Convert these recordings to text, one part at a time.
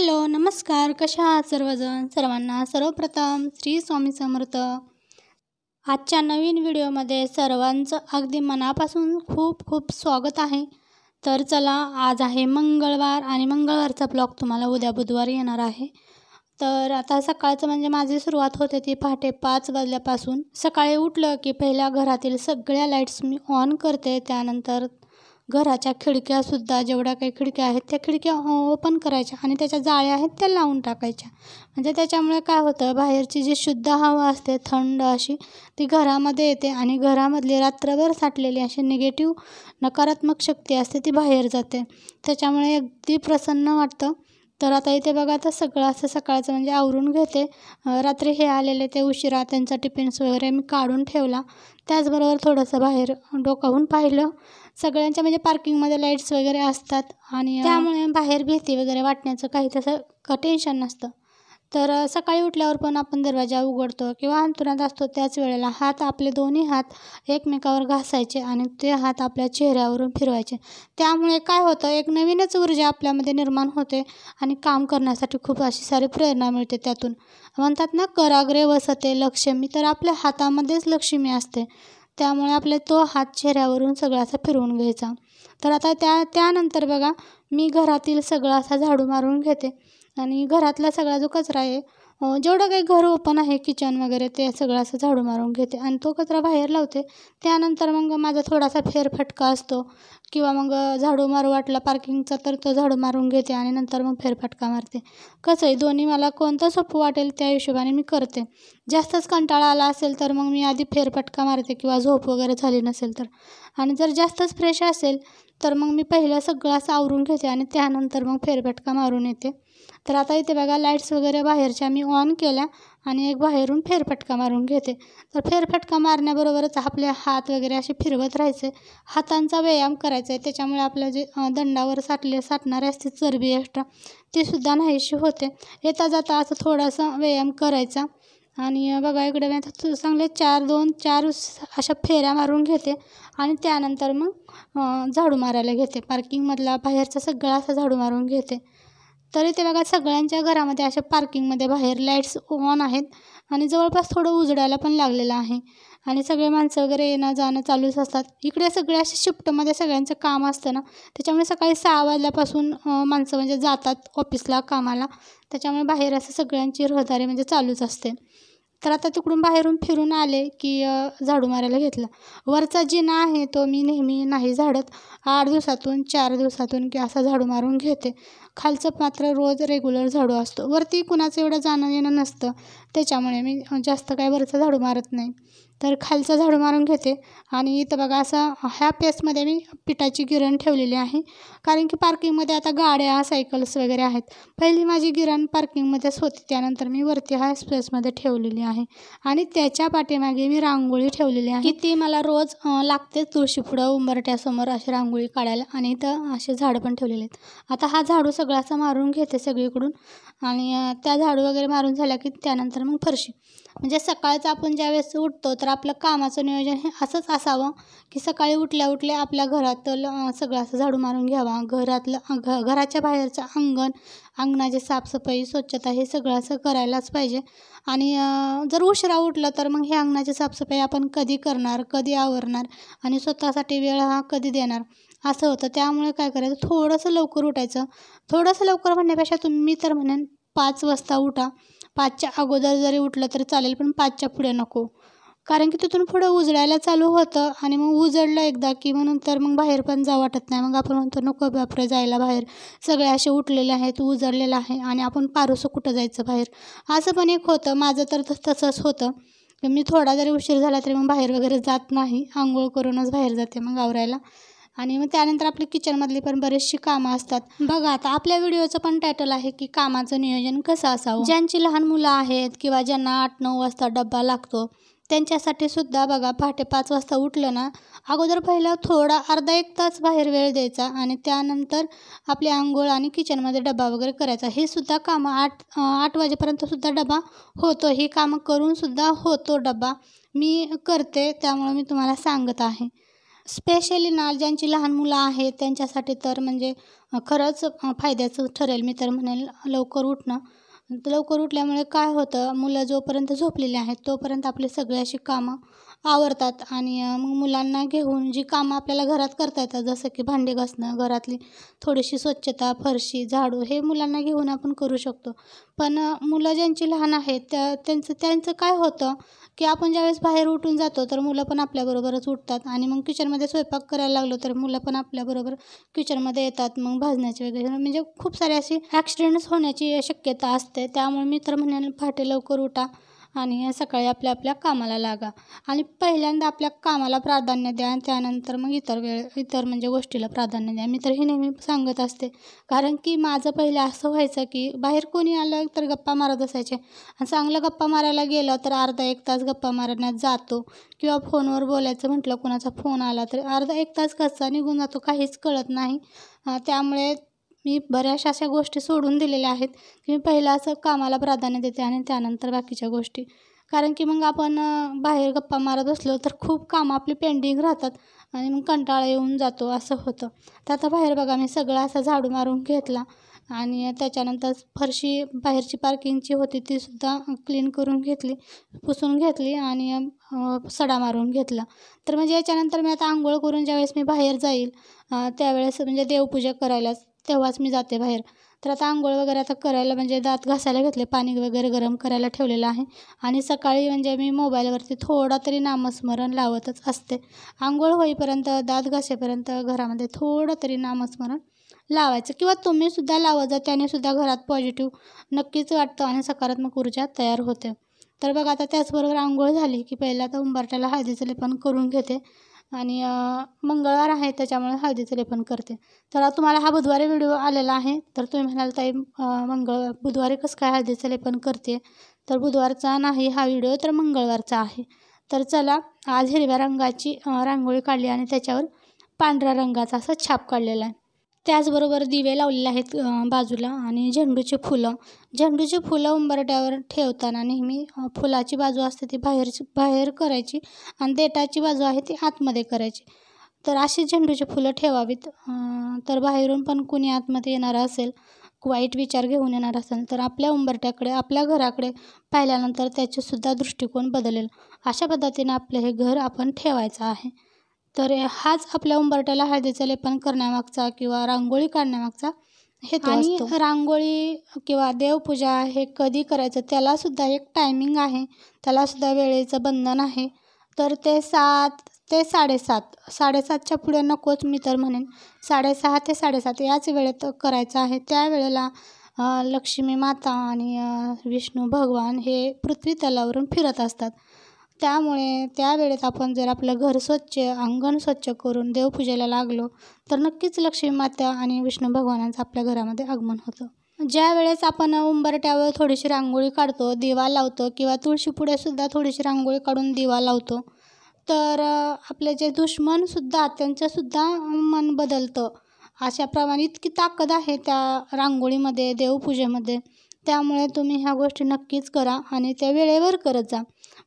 Hello नमस्कार कशा आहात सर्वजण सर्वांना सर्वप्रथम श्री स्वामी समर्थ आजच्या नवीन व्हिडिओमध्ये सर्वांचं अगदी मनापासून खूप खूप स्वागत आहे तर चला आज आहे मंगळवार आणि मंगळवारचा ब्लॉग तुम्हाला उद्या बुधवारी येणार आहे तर आता सकाळचं म्हणजे माझी सुरुवात होते ती पहाटे पाच वाजल्यापासून सकाळी उठलं की पहिल्या घरातील सगळ्या लाईट्स मी ऑन करते त्यानंतर घराच्या खिडक्या सुद्धा जेवढ्या काही खिडक्या आहेत त्या खिडक्या ओपन हो करायच्या आणि त्याच्या जाळ्या आहेत त्या लावून टाकायच्या म्हणजे त्याच्यामुळे काय होतं बाहेरची जी शुद्ध हवा असते थंड अशी ती घरामध्ये येते आणि घरामधली रात्रभर साठलेली अशी निगेटिव्ह नकारात्मक शक्ती असते ती बाहेर जाते त्याच्यामुळे अगदी प्रसन्न वाटतं तर आता इथे बघा आता सगळं असं सकाळचं म्हणजे आवरून घेते रात्री हे आलेले ते उशिरा त्यांचा टिफिन्स वगैरे मी काढून ठेवला त्याचबरोबर थोडंसं बाहेर डोकावून पाहिलं सगळ्यांच्या म्हणजे पार्किंगमध्ये लाईट्स वगैरे असतात आणि त्यामुळे बाहेर भीती वगैरे वाटण्याचं काही तसं क टेन्शन नसतं तर सकाळी उठल्यावर पण आपण दरवाजा उघडतो किंवा अंतुरात असतो त्याच वेळेला हात आपले दोन्ही हात एकमेकावर घासायचे आणि ते हात आपल्या चेहऱ्यावरून फिरवायचे त्यामुळे काय होतं एक नवीनच ऊर्जा आपल्यामध्ये निर्माण होते आणि काम करण्यासाठी खूप अशी सारी प्रेरणा मिळते त्यातून म्हणतात ना कराग्रे वसते लक्ष्मी तर आपल्या हातामध्येच लक्ष्मी असते त्यामुळे आपले तो हात चेहऱ्यावरून सगळा असा फिरवून घ्यायचा तर आता त्या त्यानंतर बघा मी घरातील सगळा असा झाडू मारून घेते आणि घरातला सगळा जो कचरा आहे जेवढं काही घर ओपन आहे किचन वगैरे ते सगळं असं झाडू मारून घेते आणि तो कचरा बाहेर लावते त्यानंतर मग माझा थोडासा फेरफटका असतो किंवा मग झाडू मारू वाटला पार्किंगचा तर तो झाडू मारून घेते आणि नंतर मग फेरफटका मारते कसं आहे दोन्ही मला कोणतं सोपं वाटेल त्या हिशोबाने मी करते जास्तच कंटाळा आला असेल तर मग मी आधी फेरफटका मारते किंवा झोप वगैरे झाली नसेल तर आणि जर जास्तच फ्रेश असेल तर मग मी पहिलं सगळं असं आवरून घेते आणि त्यानंतर मग फेरफटका मारून येते तर आता इथे बघा लाईट्स वगैरे बाहेरच्या मी ऑन केल्या आणि एक बाहेरून फेरफटका मारून घेते तर फेरफटका मारण्याबरोबरच आपले हात वगैरे असे फिरवत राहायचे हातांचा व्यायाम करायचा आहे त्याच्यामुळे आपल्या जे दंडावर साठले साठणारे असते चरबी एक्स्ट्रा सुद्धा नाहीशी होते येता जाता असं थोडासा व्यायाम करायचा आणि बघा इकडे मी आता चांगले चार दोन चार अशा फेऱ्या मारून घेते आणि त्यानंतर मग झाडू मारायला घेते पार्किंगमधला बाहेरचा सगळा असा झाडू मारून घेते तरी ते बघा सगळ्यांच्या घरामध्ये अशा पार्किंगमध्ये बाहेर लाईट्स ऑन आहेत आणि जवळपास थोडं उजडायला पण लागलेलं आहे आणि सगळे माणसं वगैरे येणं जाणं चालूच असतात इकडे सगळे असे शिफ्टमध्ये सगळ्यांचं काम असतं ना त्याच्यामुळे सकाळी सहा वाजल्यापासून माणसं म्हणजे जातात ऑफिसला कामाला त्याच्यामुळे बाहेर असं सगळ्यांची रहदारी म्हणजे चालूच असते तर आता तिकडून बाहेरून फिरून आले की झाडू मारायला घेतलं वरचा ना आहे तो मी नेहमी नाही झाडत आठ दिवसातून चार दिवसातून की असा झाडू मारून घेते खालचं मात्र रोज रेग्युलर झाडू असतो वरती कुणाचं एवढं जाणं येणं नसतं त्याच्यामुळे मी जास्त काय वरचं झाडू मारत नाही तर खालचं झाडू मारून घेते आणि इथं बघा असं ह्या पेसमध्ये मी पिठाची गिरण ठेवलेली आहे कारण की पार्किंगमध्ये आता गाड्या सायकल्स वगैरे आहेत पहिली माझी गिरण पार्किंगमध्येच होती त्यानंतर मी वरती ह्या स्पेसमध्ये ठेवलेली आहे आणि त्याच्या पाठीमागे मी रांगोळी ठेवलेली आहे ती मला रोज तुळशी पुढं उंबरट्यासमोर अशी रांगोळी काढायला आणि इथं असे झाडं पण ठेवलेले आहेत आता हा झाडू सगळा असं मारून घेते सगळीकडून आणि त्या झाडू वगैरे मारून झाल्या की त्यानंतर मग फरशी म्हणजे सकाळचं आपण ज्यावेळेस उठतो तर आपलं कामाचं नियोजन हे असंच असावं की सकाळी उठल्या उठल्या आपल्या घरातलं सगळं असं झाडू मारून घ्यावा घरातलं घ घराच्या बाहेरचं अंगण अंगणाची साफसफाई स्वच्छता हे सगळं असं करायलाच पाहिजे आणि जर उशिरा उठलं तर मग हे अंगणाची साफसफाई आपण कधी करणार कधी आवरणार आणि स्वतःसाठी वेळ हा कधी देणार असं होतं त्यामुळे काय करायचं थोडंसं लवकर उठायचं थोडंसं लवकर म्हणण्यापेक्षा तुम्ही तर म्हणेन पाच वाजता उठा पाचच्या अगोदर जरी उठलं तरी चालेल पण पाचच्या पुढे नको कारण की तिथून पुढं उजळायला चालू होतं आणि मग उजळलं एकदा की मग नंतर मग बाहेर पण जा वाटत नाही मग आपण म्हणतो नको बापरे जायला बाहेर सगळे असे उठलेले आहेत उजळलेलं आहे आणि आपण पारूसं कुठं जायचं बाहेर असं पण एक होतं माझं तर तसंच होतं मी थोडा जरी उशीर झाला तरी मग बाहेर वगैरे जात नाही आंघोळ करूनच बाहेर जाते मग आवरायला आणि मग त्यानंतर आपले किचनमधली पण बरेचशी कामं असतात बघा आता आपल्या व्हिडिओचं पण टायटल आहे की कामाचं नियोजन कसं असावं ज्यांची लहान मुलं आहेत किंवा ज्यांना आठ नऊ वाजता डब्बा लागतो त्यांच्यासाठी सुद्धा बघा पहाटे पाच वाजता उठलं ना अगोदर पहिला थोडा अर्धा एक तास बाहेर वेळ द्यायचा आणि त्यानंतर आपली आंघोळ आणि किचनमध्ये डबा वगैरे करायचा हे सुद्धा कामं आठ आठ वाजेपर्यंत सुद्धा डबा होतो ही कामं करून सुद्धा होतो डबा मी करते त्यामुळे मी तुम्हाला सांगत आहे स्पेशली ना ज्यांची लहान मुलं आहेत त्यांच्यासाठी तर म्हणजे खरंच फायद्याचं ठरेल मी तर म्हणेल लवकर उठणं लवकर उठल्यामुळे काय होतं मुलं जोपर्यंत झोपलेली आहेत तोपर्यंत आपले सगळ्याशी अशी कामं आवरतात आणि मग मुलांना घेऊन जी कामं आपल्याला घरात करता येतात जसं की भांडी घासणं घरातली थोडीशी स्वच्छता फरशी झाडू हे मुलांना घेऊन आपण करू शकतो पण मुलं ज्यांची लहान आहेत त्या त्यांचं त्यांचं काय होतं की आपण ज्यावेळेस बाहेर उठून जातो तर मुलं पण आपल्याबरोबरच उठतात आणि मग किचनमध्ये स्वयंपाक करायला लागलो तर मुलं पण आपल्याबरोबर किचनमध्ये येतात मग भाजण्याचे वगैरे म्हणजे खूप सारे अशी ॲक्सिडेंट्स होण्याची शक्यता असते त्यामुळे मी तर म्हणेन फाटे लवकर उठा आणि या सकाळी आपल्या आपल्या कामाला लागा आणि पहिल्यांदा आपल्या कामाला प्राधान्य द्या आणि त्यानंतर मग इतर वेळ इतर म्हणजे गोष्टीला प्राधान्य द्या मी तर हे नेहमी सांगत असते कारण की माझं पहिलं असं व्हायचं की बाहेर कोणी आलं तर गप्पा मारत असायचे आणि चांगलं गप्पा मारायला गेलं तर अर्धा एक तास गप्पा मारण्यात जातो किंवा फोनवर बोलायचं म्हटलं कोणाचा फोन आला तर अर्धा एक तास कसा निघून जातो काहीच कळत नाही त्यामुळे मी बऱ्याचशा अशा गोष्टी सोडून दिलेल्या आहेत की मी पहिला असं कामाला प्राधान्य देते आणि त्यानंतर बाकीच्या गोष्टी कारण की मग आपण बाहेर गप्पा मारत असलो तर खूप कामं आपली पेंडिंग राहतात आणि मग कंटाळा येऊन जातो असं होतं तर आता बाहेर बघा मी सगळं असं झाडू मारून घेतला आणि त्याच्यानंतर फरशी बाहेरची पार्किंगची होती तीसुद्धा क्लीन करून घेतली पुसून घेतली आणि सडा मारून घेतला तर म्हणजे याच्यानंतर मी आता आंघोळ करून ज्यावेळेस मी बाहेर जाईल त्यावेळेस म्हणजे देवपूजा करायलाच तेव्हाच मी जाते बाहेर तर आता आंघोळ वगैरे आता करायला म्हणजे दात घासायला घेतले पाणी वगैरे गरम करायला ठेवलेलं आहे आणि सकाळी म्हणजे मी मोबाईलवरती थोडा तरी नामस्मरण लावतच असते आंघोळ होईपर्यंत दात घासेपर्यंत घरामध्ये थोडं तरी नामस्मरण लावायचं किंवा तुम्हीसुद्धा लावत जा त्यानेसुद्धा घरात पॉझिटिव्ह नक्कीच वाटतं आणि सकारात्मक ऊर्जा तयार होते तर बघा आता त्याचबरोबर आंघोळ झाली की पहिला तर उंबरट्याला हळदीचं लेपन करून घेते आणि मंगळवार आहे त्याच्यामुळे हळदीचं लेपन करते तर तुम्हाला हा बुधवारी व्हिडिओ आलेला आहे तर तुम्ही म्हणाल ताई मंगळ बुधवारी कसं काय हळदीचं लेपन करते तर बुधवारचा नाही हा व्हिडिओ तर मंगळवारचा आहे तर चला आज हिरव्या रंगाची रांगोळी काढली आणि त्याच्यावर पांढऱ्या रंगाचा असा छाप काढलेला आहे त्याचबरोबर दिवे लावलेले आहेत बाजूला आणि झेंडूचे फुलं झेंडूची फुलं उंबरट्यावर ठेवताना नेहमी फुलाची बाजू असते ती बाहेरची बाहेर करायची आणि देटाची बाजू आहे ती आतमध्ये करायची तर अशी झेंडूची फुलं ठेवावीत तर बाहेरून पण कुणी आतमध्ये येणार असेल वाईट विचार घेऊन येणार असेल तर आपल्या उंबरट्याकडे आपल्या घराकडे पाहिल्यानंतर त्याचेसुद्धा दृष्टिकोन बदलेल अशा पद्धतीने आपलं हे घर आपण ठेवायचं आहे तर हाच आपल्या उंबरट्याला हळदीचं लेपन करण्यामागचा किंवा रांगोळी काढण्यामागचा हे आणि रांगोळी किंवा देवपूजा हे कधी करायचं त्याला सुद्धा एक टायमिंग आहे त्याला सुद्धा वेळेचं बंधन आहे तर ते सात ते साडेसात साडेसातच्या पुढे नकोच मी तर म्हणेन साडेसहा ते साडेसात याच वेळेत करायचं आहे त्यावेळेला लक्ष्मी माता आणि विष्णू भगवान हे पृथ्वी तलावरून फिरत असतात त्यामुळे त्यावेळेस आपण जर आपलं घर स्वच्छ अंगण स्वच्छ करून देवपूजेला लागलो तर नक्कीच लक्ष्मी माता आणि विष्णू भगवानांचं आपल्या घरामध्ये आगमन होतं ज्या वेळेस आपण उंबरट्यावर थोडीशी रांगोळी काढतो दिवा लावतो किंवा सुद्धा थोडीशी रांगोळी काढून दिवा लावतो तर आपले जे दुश्मनसुद्धा त्यांचंसुद्धा मन बदलतं अशाप्रमाणे इतकी ताकद आहे त्या रांगोळीमध्ये देवपूजेमध्ये त्यामुळे तुम्ही ह्या गोष्टी नक्कीच करा आणि त्या वेळेवर करत जा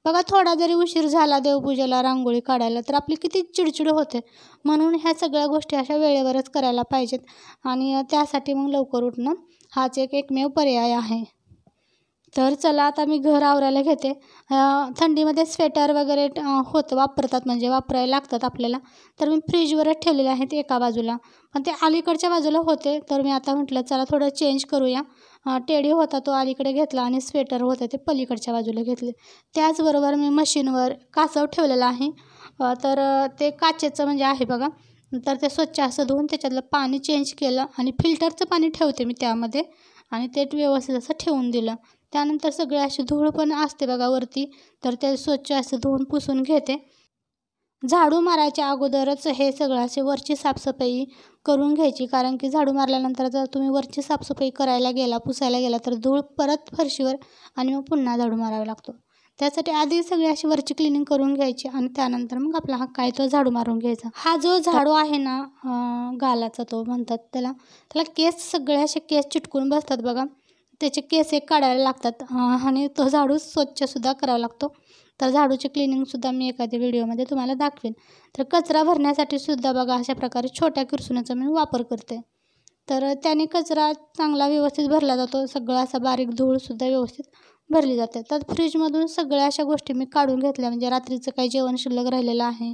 बघा थोडा जरी उशीर झाला देवपूजेला रांगोळी काढायला तर आपली किती चिडचिड होते म्हणून ह्या सगळ्या गोष्टी अशा वेळेवरच करायला पाहिजेत आणि त्यासाठी मग लवकर उठणं हाच एक एकमेव पर्याय आहे तर चला आता मी घर आवरायला घेते थंडीमध्ये स्वेटर वगैरे होतं वापरतात म्हणजे वापरायला लागतात आपल्याला तर मी फ्रीजवरच ठेवलेले आहेत एका बाजूला पण ते अलीकडच्या बाजूला होते तर मी आता म्हटलं चला थोडं चेंज करूया टेडी होता तो अलीकडे घेतला आणि स्वेटर होतं ते पलीकडच्या बाजूला घेतले त्याचबरोबर मी मशीनवर कासव ठेवलेला आहे तर ते काचेचं म्हणजे आहे बघा तर ते स्वच्छ असं धुवून त्याच्यातलं पाणी चेंज केलं आणि फिल्टरचं पाणी ठेवते मी त्यामध्ये आणि ते व्यवस्थित असं ठेवून दिलं त्यानंतर सगळे अशी धूळ पण असते बघा वरती तर ते स्वच्छ असं धुवून पुसून घेते झाडू मारायच्या अगोदरच हे सगळं असे वरची साफसफाई करून घ्यायची कारण की झाडू मारल्यानंतर जर तुम्ही वरची साफसफाई करायला गेला पुसायला गेला तर धूळ परत फरशीवर आणि मग पुन्हा झाडू मारावा लागतो त्यासाठी आधी सगळी अशी वरची क्लिनिंग करून घ्यायची आणि त्यानंतर मग आपला हा काय तो झाडू मारून घ्यायचा हा जो झाडू आहे ना गालाचा तो म्हणतात त्याला त्याला केस सगळे असे केस चिटकून बसतात बघा त्याचे केसे काढायला लागतात आणि तो झाडू स्वच्छसुद्धा करावा लागतो तर झाडूची क्लिनिंगसुद्धा मी एखाद्या व्हिडिओमध्ये तुम्हाला दाखवेन तर कचरा भरण्यासाठी सुद्धा बघा अशा प्रकारे छोट्या किरसुण्याचा मी वापर करते तर त्याने कचरा चांगला व्यवस्थित भरला जातो सगळा असा बारीक धूळसुद्धा व्यवस्थित भरली जाते तर फ्रीजमधून सगळ्या अशा गोष्टी मी काढून घेतल्या म्हणजे रात्रीचं काही जेवण शिल्लक राहिलेलं आहे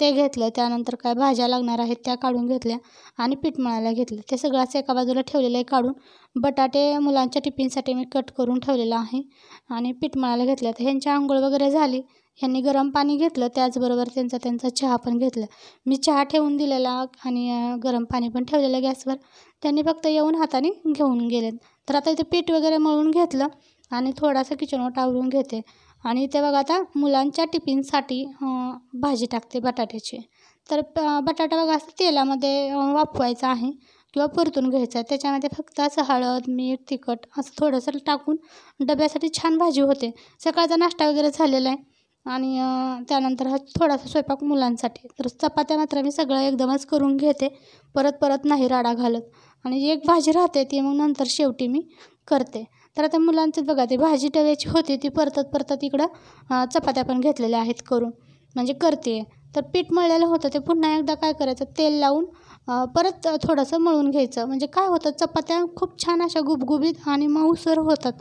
ते घेतलं त्यानंतर काय भाज्या लागणार आहेत त्या काढून घेतल्या आणि पीठ मळायला घेतलं ते सगळ्याच एका बाजूला ठेवलेलं आहे काढून बटाटे मुलांच्या टिफिनसाठी मी कट करून ठेवलेलं आहे आणि पीठ मळायला घेतलं तर ह्यांची आंघोळ वगैरे झाली ह्यांनी गरम पाणी घेतलं त्याचबरोबर त्यांचा त्यांचा चहा पण घेतला मी चहा ठेवून दिलेला आणि गरम पाणी पण ठेवलेलं गॅसवर त्यांनी फक्त येऊन हाताने घेऊन गेलेत तर आता इथे पीठ वगैरे मळून घेतलं आणि थोडासा किचनवर आवरून घेते आणि इथे बघा आता मुलांच्या टिफिनसाठी भाजी टाकते बटाट्याची तर बटाटा बघा असं तेलामध्ये वापवायचा आहे किंवा परतून घ्यायचा आहे त्याच्यामध्ये फक्त असं हळद मीठ तिखट असं थोडंसं टाकून डब्यासाठी छान भाजी होते सकाळचा नाश्ता वगैरे झालेला आहे आणि त्यानंतर हा थोडासा स्वयंपाक मुलांसाठी तर चपात्या मात्र मी सगळं एकदमच करून घेते परत परत नाही राडा घालत आणि एक भाजी राहते ती मग नंतर शेवटी मी करते तर आता मुलांचं बघा ते भाजी टव्याची होती ती परतत परतत इकडं चपात्या पण घेतलेल्या आहेत करून म्हणजे करते तर पीठ मळलेलं होतं ते पुन्हा एकदा काय करायचं तेल लावून परत थोडंसं मळून घ्यायचं म्हणजे काय होतं चपात्या खूप छान अशा गुबगुबीत आणि माऊसर होतात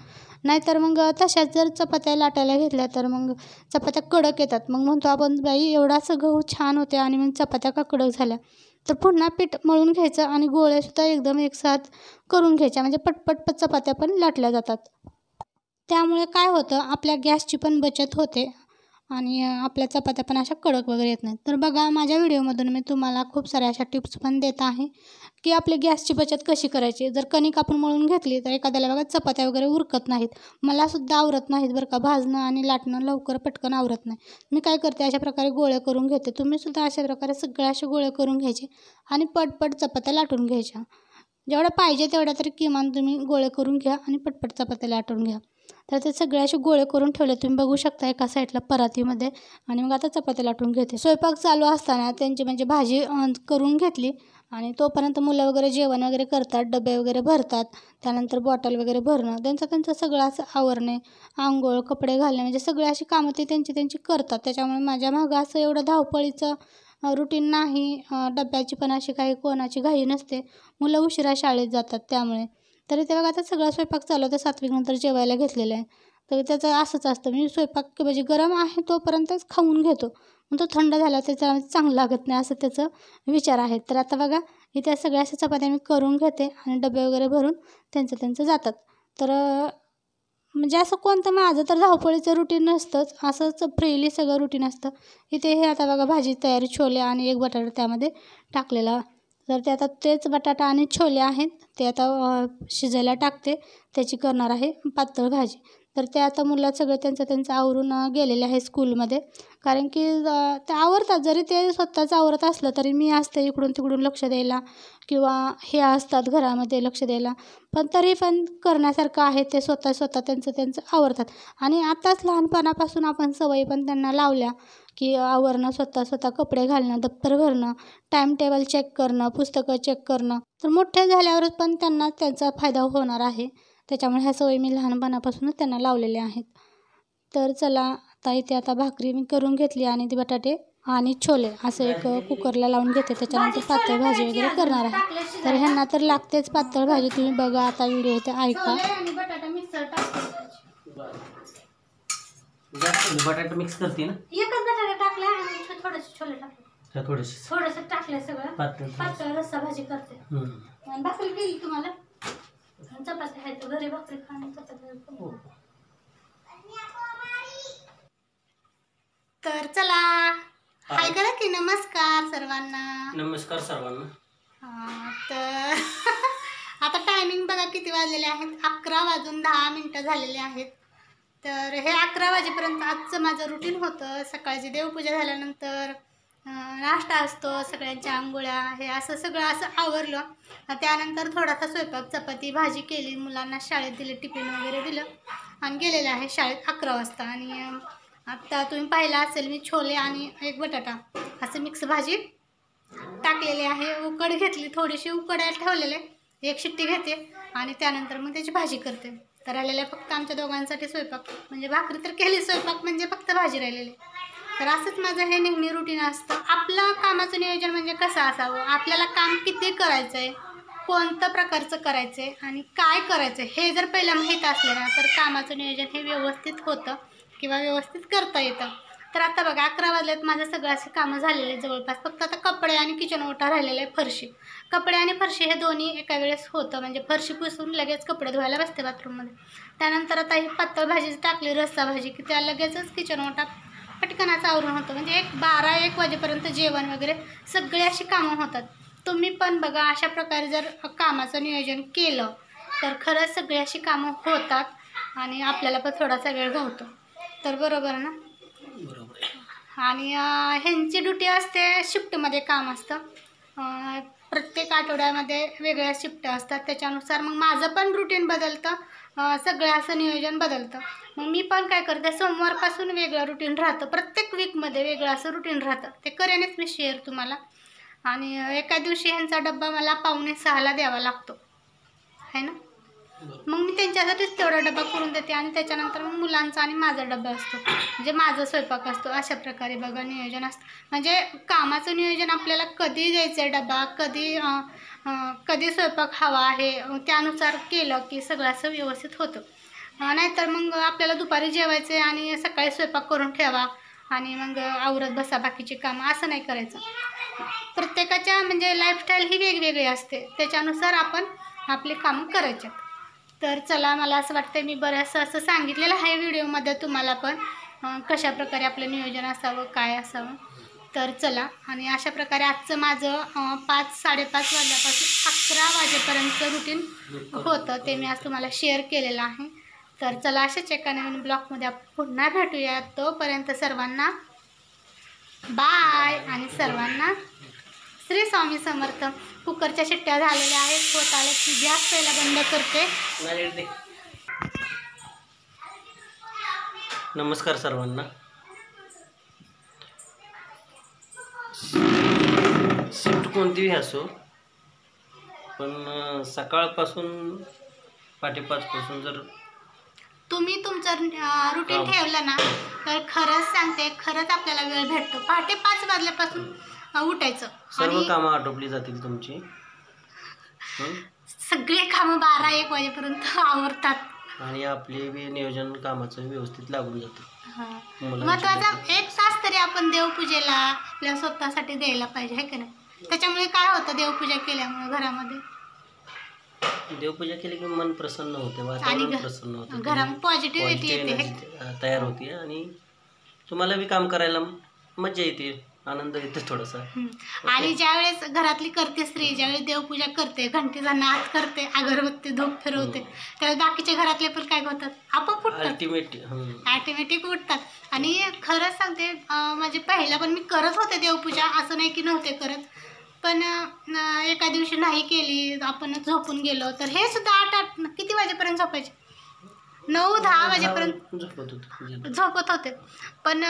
नाहीतर मग तशाच जर चपात्या लाटायला घेतल्या तर मग चपात्या कडक येतात मग म्हणतो आपण बाई असं गहू छान होते आणि मग चपात्या का कडक झाल्या तर पुन्हा पीठ मळून घ्यायचं आणि गोळ्यासुद्धा एकदम एक साथ करून घ्यायच्या म्हणजे पटपट चपात्या पण लाटल्या जातात त्यामुळे काय होतं आपल्या गॅसची पण बचत होते आणि आपल्या चपात्या पण अशा कडक वगैरे येत नाहीत तर बघा माझ्या व्हिडिओमधून मी तुम्हाला खूप साऱ्या अशा टिप्स पण देत आहे की आपली गॅसची बचत कशी करायची जर कणिक आपण मळून घेतली तर एखाद्याला बघा चपात्या वगैरे उरकत नाहीत मलासुद्धा आवरत नाहीत बरं का भाजणं आणि लाटणं लवकर पटकन आवरत नाही मी काय करते अशा प्रकारे गोळे करून घेते तुम्हीसुद्धा अशा प्रकारे सगळ्या असे गोळे करून घ्यायचे आणि पटपट चपात्या लाटून घ्यायच्या जेवढ्या पाहिजे तेवढ्या तरी किमान तुम्ही गोळे करून घ्या आणि पटपट चपात्या लाटून घ्या तर ते सगळे असे गोळे करून ठेवले तुम्ही बघू शकता एका साईडला परातीमध्ये आणि मग आता चपाती लाटून घेते स्वयंपाक चालू असताना त्यांची म्हणजे भाजी करून घेतली आणि तोपर्यंत मुलं वगैरे जेवण वगैरे करतात डबे वगैरे भरतात त्यानंतर बॉटल वगैरे भरणं त्यांचं त्यांचं सगळं असं आवरणे आंघोळ कपडे घालणे म्हणजे सगळे अशी कामं ते त्यांची त्यांची करतात त्याच्यामुळे माझ्या मागं असं एवढं धावपळीचं रुटीन नाही डब्याची पण अशी काही कोणाची घाई नसते मुलं उशिरा शाळेत जातात त्यामुळे तरी ते बघा आता सगळा स्वयंपाक चालू होता सात्विकनंतर जेवायला घेतलेला आहे तर त्याचं असंच असतं मी म्हणजे स्वयंपाक म्हणजे गरम आहे तोपर्यंतच खाऊन घेतो मग तो थंड झाला त्याचा चांगलं लागत नाही असं त्याचं विचार आहे तर आता बघा इथे सगळ्या अशा चपात्या मी करून घेते आणि डबे वगैरे भरून त्यांचं त्यांचं जातात तर म्हणजे असं कोणतं माझं तर धावपळीचं रुटीन नसतंच असंच फ्रीली सगळं रुटीन असतं इथे हे आता बघा भाजी तयारी छोले आणि एक बटाटा त्यामध्ये टाकलेला तर ते आता तेच बटाटा आणि छोले आहेत ते आता शिजायला टाकते त्याची करणार आहे पातळ भाजी तर ते आता मुलं सगळं त्यांचं त्यांचं आवरून गेलेले आहे स्कूलमध्ये कारण की ते आवरतात जरी ते स्वतःच आवरत असलं तरी मी असते इकडून तिकडून लक्ष द्यायला किंवा हे असतात घरामध्ये लक्ष द्यायला पण तरी पण करण्यासारखं आहे ते स्वतः स्वतः त्यांचं त्यांचं आवरतात आणि आत्ताच लहानपणापासून आपण सवयी पण त्यांना लावल्या की आवरणं स्वतः स्वतः कपडे घालणं दप्तर भरणं टाईम टेबल चेक करणं पुस्तकं चेक करणं तर मोठे झाल्यावरच पण त्यांना त्यांचा फायदा होणार आहे त्याच्यामुळे ह्या सवयी मी लहानपणापासूनच त्यांना लावलेल्या आहेत तर चला आता इथे आता भाकरी मी करून घेतली आणि ते बटाटे आणि छोले असं एक कुकरला लावून घेते त्याच्यानंतर पातळ भाजी वगैरे करणार आहे तर ह्यांना तर लागतेच पातळ भाजी तुम्ही बघा आता व्हिडिओ ते ऐका बटाटा मिक्स करते ना बटाटा टाकला आणि छोले थोडस टाकलं सगळं पातळ रस्सा भाजी करते भाकरी केली तुम्हाला हो. तर चला हाय करा की नमस्कार सर्वांना नमस्कार सर्वांना तर आता टायमिंग बघा किती वाजलेले आहेत अकरा वाजून दहा मिनिटं झालेले आहेत तर हे अकरा वाजेपर्यंत आजचं माझं रुटीन होतं सकाळची देवपूजा झाल्यानंतर नाश्ता असतो सगळ्यांच्या आंघोळ्या हे असं सगळं असं आवरलं त्यानंतर थोडासा स्वयंपाक चपाती भाजी केली मुलांना शाळेत दिलं टिफिन वगैरे दिलं आणि गेलेलं आहे शाळेत अकरा वाजता आणि आत्ता तुम्ही पाहिलं असेल मी छोले आणि एक बटाटा असं मिक्स भाजी टाकलेली आहे उकड घेतली थोडीशी उकडायला ठेवलेले एक शिट्टी घेते आणि त्यानंतर मग त्याची भाजी करते तर आलेल्या फक्त आमच्या दोघांसाठी स्वयंपाक म्हणजे भाकरी तर केली स्वयंपाक म्हणजे फक्त भाजी राहिलेली तर असंच माझं हे नेहमी रुटीन असतं आपलं कामाचं नियोजन म्हणजे कसं असावं आपल्याला काम किती करायचं आहे कोणत्या प्रकारचं करायचं आहे आणि काय करायचं हे जर पहिलं माहीत असलं ना तर कामाचं नियोजन हे व्यवस्थित होतं किंवा व्यवस्थित करता येतं तर आता बघा अकरा वाजल्यात माझं सगळं असे कामं झालेले जवळपास फक्त आता कपडे आणि किचन ओटा राहिलेले आहे फरशी कपडे आणि फरशी हे दोन्ही एका वेळेस होतं म्हणजे फरशी पुसून लगेच कपडे धुवायला बसते बाथरूममध्ये त्यानंतर आता ही पातळ भाजी टाकली रस्सा भाजी की त्या लगेचच किचन ओटा पटकनाचा आवरून होतं म्हणजे एक बारा एक वाजेपर्यंत जेवण वगैरे सगळे अशी कामं होतात तुम्ही पण बघा अशा प्रकारे जर कामाचं नियोजन केलं तर खरंच सगळी अशी कामं होतात आणि आपल्याला पण थोडासा वेळ घालतो तर बरोबर ना आणि ह्यांची ड्युटी असते शिफ्टमध्ये काम असतं प्रत्येक आठवड्यामध्ये वेगळ्या शिफ्ट असतात त्याच्यानुसार मग माझं पण रुटीन बदलतं सगळ्या असं नियोजन बदलतं मग मी पण काय करते सोमवारपासून वेगळं रुटीन राहतं प्रत्येक वीकमध्ये वेगळं असं रुटीन राहतं ते करेनच मी शेअर तुम्हाला आणि एका दिवशी ह्यांचा डब्बा मला पाहुणे सहाला द्यावा लागतो है ना मग मी त्यांच्यासाठीच तेवढा डबा करून देते आणि त्याच्यानंतर मग मुलांचा आणि माझा डब्बा असतो म्हणजे माझा स्वयंपाक असतो अशा प्रकारे बघा नियोजन असतं म्हणजे कामाचं नियोजन आपल्याला कधी द्यायचं आहे डबा कधी कधी स्वयंपाक हवा आहे त्यानुसार केलं की सगळं असं व्यवस्थित होतं तर मग आपल्याला दुपारी जेवायचे आणि सकाळी स्वयंपाक करून ठेवा आणि मग आवरत बसा बाकीची कामं असं नाही करायचं प्रत्येकाच्या म्हणजे लाईफस्टाईल ही वेगवेगळी असते त्याच्यानुसार आपण आपले कामं करायचे तर चला मला असं वाटतं मी बऱ्याचसं असं सांगितलेलं आहे व्हिडिओमध्ये तुम्हाला पण कशाप्रकारे आपलं नियोजन असावं काय असावं तर चला आणि अशा प्रकारे आजचं माझं पाच साडेपाच वाजल्यापासून अकरा वाजेपर्यंत रुटीन होतं ते मी आज तुम्हाला शेअर केलेलं आहे तर चला अशाच एका नवीन ब्लॉगमध्ये आपण पुन्हा भेटूया तोपर्यंत सर्वांना बाय आणि सर्वांना श्री स्वामी समर्थ कुकरच्या शिट्ट्या झालेल्या आहेत होत की गॅस पहिला बंद करते नमस्कार सर्वांना शिफ्ट कोणतीही असो पण सकाळपासून पाठीपाचपासून जर तुम्ही तुमचं रुटीन ठेवलं ना तर खरंच सांगते खरंच आपल्याला वेळ भेटतो पहाटे पाच वाजल्यापासून उठायचं सर्व काम आटोपली जातील तुमची सगळे काम बारा एक वाजेपर्यंत आवरतात आणि आपले नियोजन कामाचं व्यवस्थित लागून जात महत्वाचा एक तास तरी आपण देवपूजेला आपल्या स्वतःसाठी द्यायला पाहिजे आहे का नाही त्याच्यामुळे काय होतं देवपूजा केल्यामुळे घरामध्ये देवपूजा केली की मन प्रसन्न होते वातावरण प्रसन्न होते येते तयार होते आणि तुम्हाला बी काम करायला मजा येते आनंद येतो थोडासा आणि ज्यावेळेस घरातली करते स्त्री ज्यावेळेस देवपूजा करते घंटीचा नाच करते अगरबत्ती धूप फिरवते त्यावेळेस बाकीच्या घरातले पण काय करतात आपोआप ऑटोमॅटिक उठतात आणि खरंच सांगते म्हणजे पहिला पण मी करत होते देवपूजा असं नाही की नव्हते करत पण एका दिवशी नाही केली आपण झोपून गेलो तर हे सुद्धा आठ आठ किती वाजेपर्यंत झोपायचे नऊ दहा वाजेपर्यंत झोपत होते पण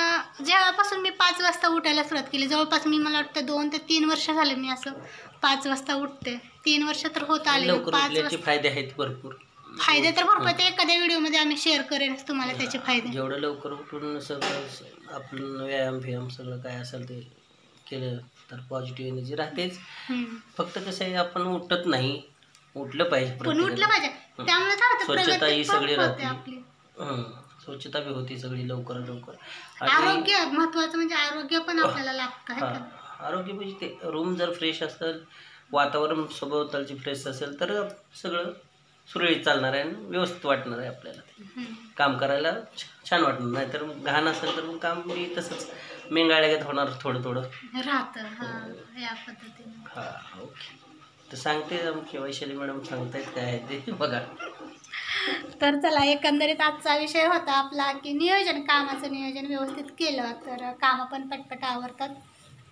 जेव्हापासून मी पाच वाजता उठायला सुरुवात केली जवळपास मी मला वाटतं दोन ते तीन वर्ष झाले मी असं पाच वाजता उठते तीन वर्ष तर होत आले पाच वाजता फायदे आहेत भरपूर फायदे तर भरपूर ते एखाद्या व्हिडिओमध्ये आम्ही शेअर करेन तुम्हाला त्याचे फायदे जेवढं लवकर उठून सगळं आपण व्यायाम फियाम सगळं काय असेल ते केलं तर पॉझिटिव्ह एनर्जी राहतेच फक्त कसं आहे आपण उठत नाही उठलं पाहिजे स्वच्छता ही सगळी राहते. स्वच्छता बी होती सगळी लवकर लवकर आरोग्य महत्वाचं म्हणजे आरोग्य पण आपल्याला लागतं आरोग्य म्हणजे ते रूम जर फ्रेश असेल वातावरण सभोवतालची फ्रेश असेल तर सगळं सुरळीत चालणार आहे आणि व्यवस्थित वाटणार आहे आपल्याला काम करायला छान वाटणार नाही तर घाण असेल तर मग काम बी तसंच मेंगाळ्यागत होणार थोडं थोडं राहतं हा या पद्धतीने ओके तर सांगते आमची वैशाली मॅडम सांगतायत काय ते बघा तर चला एकंदरीत आजचा विषय होता आपला की नियोजन कामाचं नियोजन व्यवस्थित केलं तर काम पण पटपट आवडतात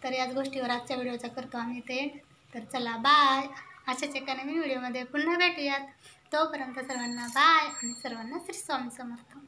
तर याच गोष्टीवर आजच्या व्हिडिओचा करतो आम्ही ते तर चला बाय अशाच एका नवीन व्हिडिओमध्ये पुन्हा भेटूयात तोपर्यंत सर्वांना बाय आणि सर्वांना श्री स्वामी समर्थ